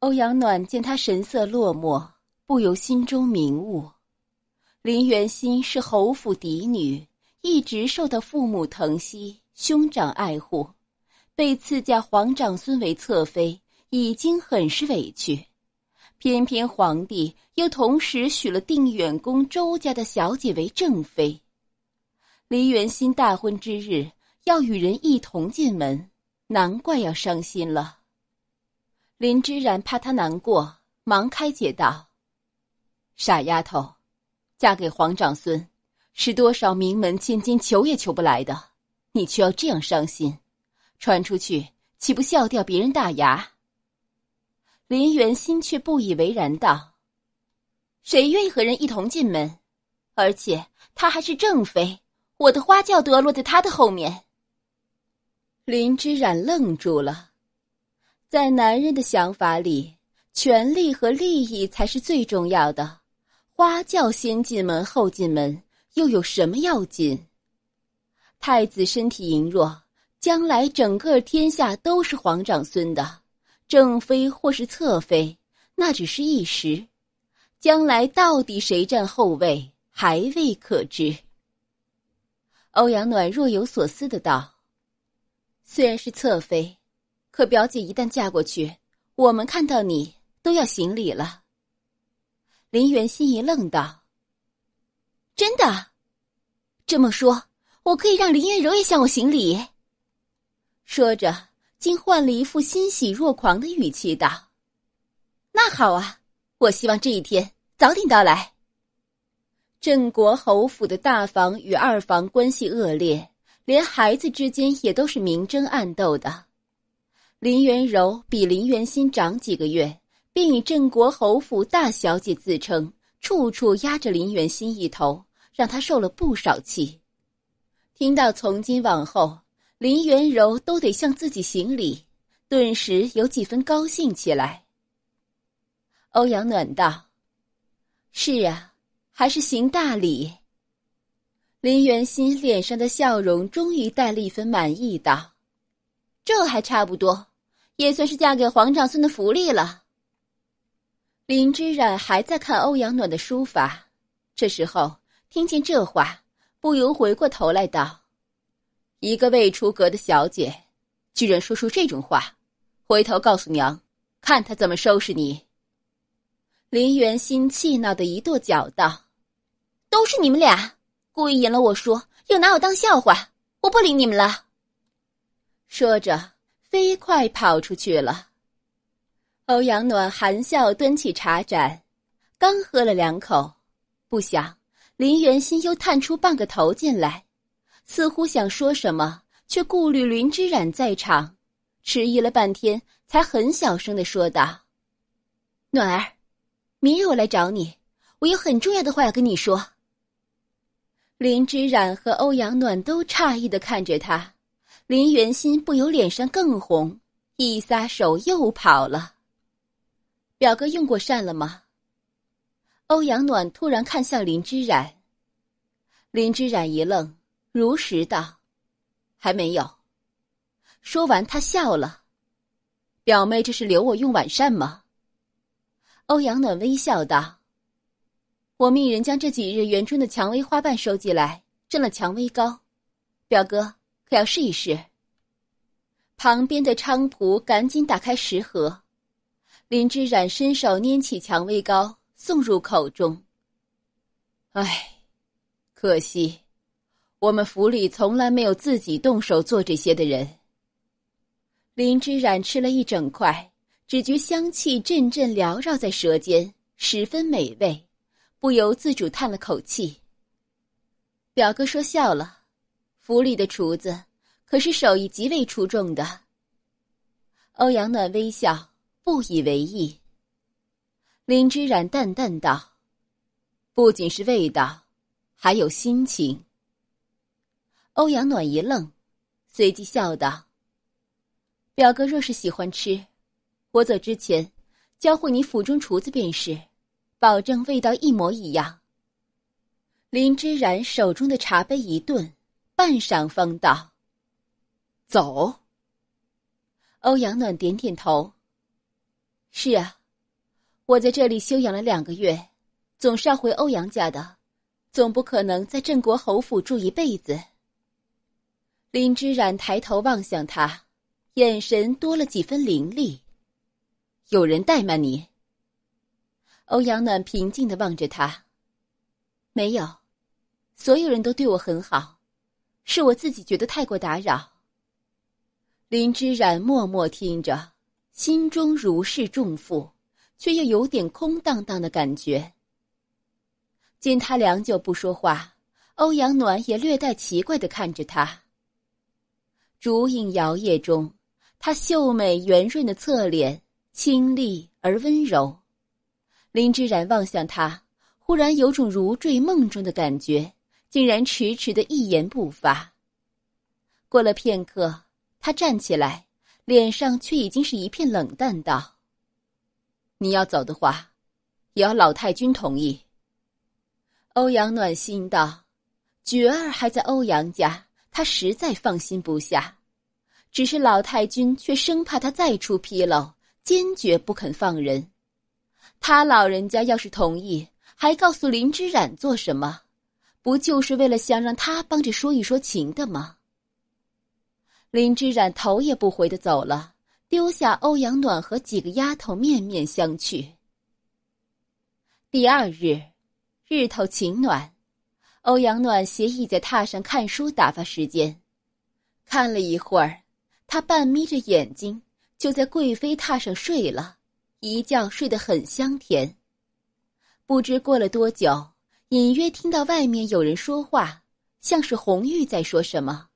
欧阳暖见他神色落寞，不由心中明悟：林元心是侯府嫡女，一直受到父母疼惜、兄长爱护，被赐嫁皇长孙为侧妃，已经很是委屈；偏偏皇帝又同时许了定远宫周家的小姐为正妃，林元心大婚之日要与人一同进门，难怪要伤心了。林之然怕他难过，忙开解道：“傻丫头，嫁给皇长孙，是多少名门千金求也求不来的，你却要这样伤心，传出去岂不笑掉别人大牙？”林元心却不以为然道：“谁愿意和人一同进门？而且她还是正妃，我的花轿都要落在她的后面。”林之然愣住了。在男人的想法里，权力和利益才是最重要的。花轿先进门后进门，又有什么要紧？太子身体羸弱，将来整个天下都是皇长孙的。正妃或是侧妃，那只是一时，将来到底谁占后位，还未可知。欧阳暖若有所思的道：“虽然是侧妃。”可表姐一旦嫁过去，我们看到你都要行礼了。林元心一愣道：“真的？这么说，我可以让林元柔也向我行礼。”说着，竟换了一副欣喜若狂的语气道：“那好啊，我希望这一天早点到来。”镇国侯府的大房与二房关系恶劣，连孩子之间也都是明争暗斗的。林元柔比林元心长几个月，并以镇国侯府大小姐自称，处处压着林元心一头，让他受了不少气。听到从今往后林元柔都得向自己行礼，顿时有几分高兴起来。欧阳暖道：“是啊，还是行大礼。”林元心脸上的笑容终于带了一分满意，道：“这还差不多。”也算是嫁给皇长孙的福利了。林之染还在看欧阳暖的书法，这时候听见这话，不由回过头来道：“一个未出阁的小姐，居然说出这种话！回头告诉娘，看她怎么收拾你。”林元心气恼的一跺脚道：“都是你们俩，故意引了我说，又拿我当笑话，我不理你们了。”说着。飞快跑出去了。欧阳暖含笑端起茶盏，刚喝了两口，不想林元心又探出半个头进来，似乎想说什么，却顾虑林之染在场，迟疑了半天，才很小声的说道：“暖儿，明日我来找你，我有很重要的话要跟你说。”林之染和欧阳暖都诧异的看着他。林元心不由脸上更红，一撒手又跑了。表哥用过膳了吗？欧阳暖突然看向林之然，林之然一愣，如实道：“还没有。”说完，他笑了：“表妹，这是留我用晚膳吗？”欧阳暖微笑道：“我命人将这几日园中的蔷薇花瓣收集来，蒸了蔷薇糕，表哥。”可要试一试。旁边的菖蒲赶紧打开食盒，林之染伸手拈起蔷薇糕送入口中。唉，可惜，我们府里从来没有自己动手做这些的人。林之染吃了一整块，只觉香气阵阵缭绕在舌尖，十分美味，不由自主叹了口气。表哥说笑了，府里的厨子。可是手艺极为出众的欧阳暖微笑，不以为意。林之然淡淡道：“不仅是味道，还有心情。”欧阳暖一愣，随即笑道：“表哥若是喜欢吃，我走之前教会你府中厨子便是，保证味道一模一样。”林之然手中的茶杯一顿，半晌方道。走。欧阳暖点点头。是啊，我在这里休养了两个月，总是要回欧阳家的，总不可能在镇国侯府住一辈子。林之染抬头望向他，眼神多了几分凌厉。有人怠慢你？欧阳暖平静的望着他，没有，所有人都对我很好，是我自己觉得太过打扰。林之然默默听着，心中如释重负，却又有点空荡荡的感觉。见他良久不说话，欧阳暖也略带奇怪的看着他。烛影摇曳中，他秀美圆润的侧脸清丽而温柔。林之然望向他，忽然有种如坠梦中的感觉，竟然迟迟的一言不发。过了片刻。他站起来，脸上却已经是一片冷淡，道：“你要走的话，也要老太君同意。”欧阳暖心道：“菊儿还在欧阳家，他实在放心不下。只是老太君却生怕他再出纰漏，坚决不肯放人。他老人家要是同意，还告诉林之染做什么？不就是为了想让他帮着说一说情的吗？”林之染头也不回的走了，丢下欧阳暖和几个丫头面面相觑。第二日，日头晴暖，欧阳暖斜倚在榻上看书打发时间，看了一会儿，他半眯着眼睛就在贵妃榻上睡了，一觉睡得很香甜。不知过了多久，隐约听到外面有人说话，像是红玉在说什么。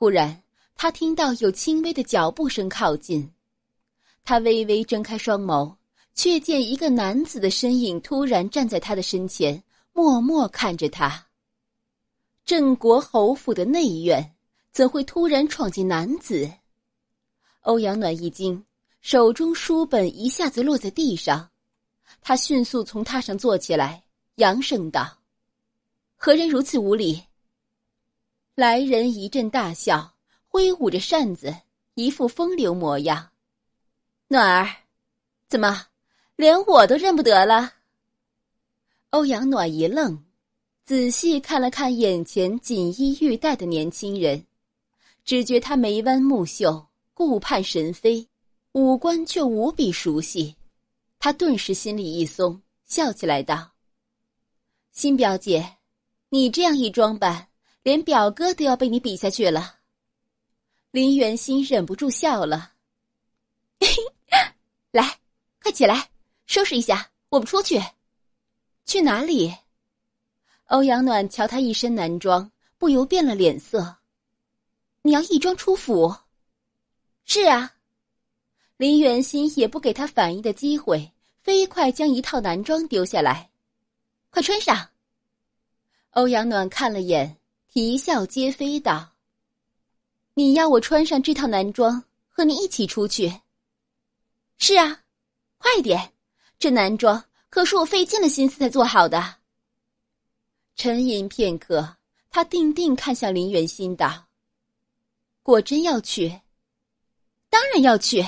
忽然，他听到有轻微的脚步声靠近。他微微睁开双眸，却见一个男子的身影突然站在他的身前，默默看着他。镇国侯府的内院，怎会突然闯进男子？欧阳暖一惊，手中书本一下子落在地上。他迅速从榻上坐起来，扬声道：“何人如此无礼？”来人一阵大笑，挥舞着扇子，一副风流模样。暖儿，怎么连我都认不得了？欧阳暖一愣，仔细看了看眼前锦衣玉带的年轻人，只觉他眉弯目秀，顾盼神飞，五官却无比熟悉。他顿时心里一松，笑起来道：“新表姐，你这样一装扮。”连表哥都要被你比下去了，林元心忍不住笑了。来，快起来，收拾一下，我们出去。去哪里？欧阳暖瞧他一身男装，不由变了脸色。你要一装出府？是啊。林元心也不给他反应的机会，飞快将一套男装丢下来，快穿上。欧阳暖看了眼。啼笑皆非道：“你要我穿上这套男装和你一起出去？”“是啊，快点！这男装可是我费尽了心思才做好的。”沉吟片刻，他定定看向林元心道：“果真要去？当然要去！”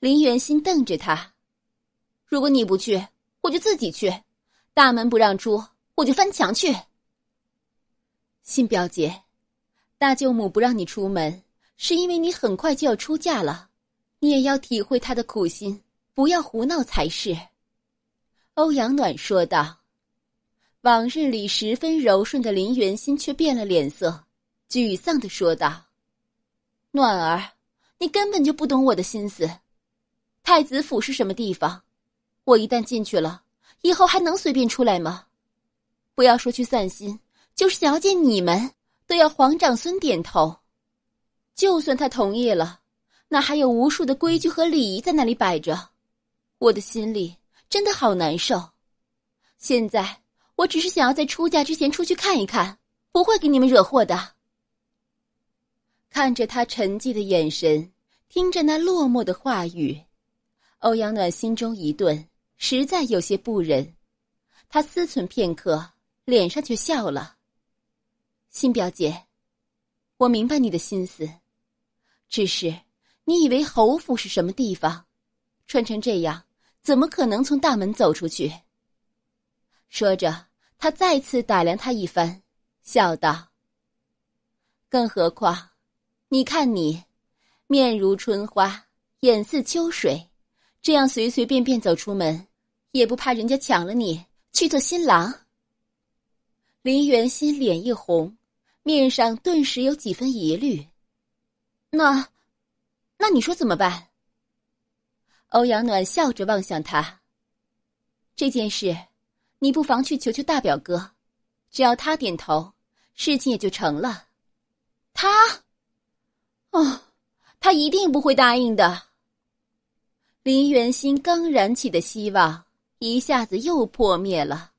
林元心瞪着他：“如果你不去，我就自己去。大门不让出，我就翻墙去。”新表姐，大舅母不让你出门，是因为你很快就要出嫁了，你也要体会她的苦心，不要胡闹才是。”欧阳暖说道。往日里十分柔顺的林元心却变了脸色，沮丧的说道：“暖儿，你根本就不懂我的心思。太子府是什么地方？我一旦进去了，以后还能随便出来吗？不要说去散心。”就是要见你们都要皇长孙点头，就算他同意了，那还有无数的规矩和礼仪在那里摆着，我的心里真的好难受。现在我只是想要在出嫁之前出去看一看，不会给你们惹祸的。看着他沉寂的眼神，听着那落寞的话语，欧阳暖心中一顿，实在有些不忍。他思忖片刻，脸上却笑了。新表姐，我明白你的心思，只是你以为侯府是什么地方？穿成这样，怎么可能从大门走出去？说着，他再次打量他一番，笑道：“更何况，你看你，面如春花，眼似秋水，这样随随便便走出门，也不怕人家抢了你去做新郎？”林元心脸一红。面上顿时有几分疑虑，那，那你说怎么办？欧阳暖笑着望向他，这件事，你不妨去求求大表哥，只要他点头，事情也就成了。他，哦，他一定不会答应的。林元心刚燃起的希望，一下子又破灭了。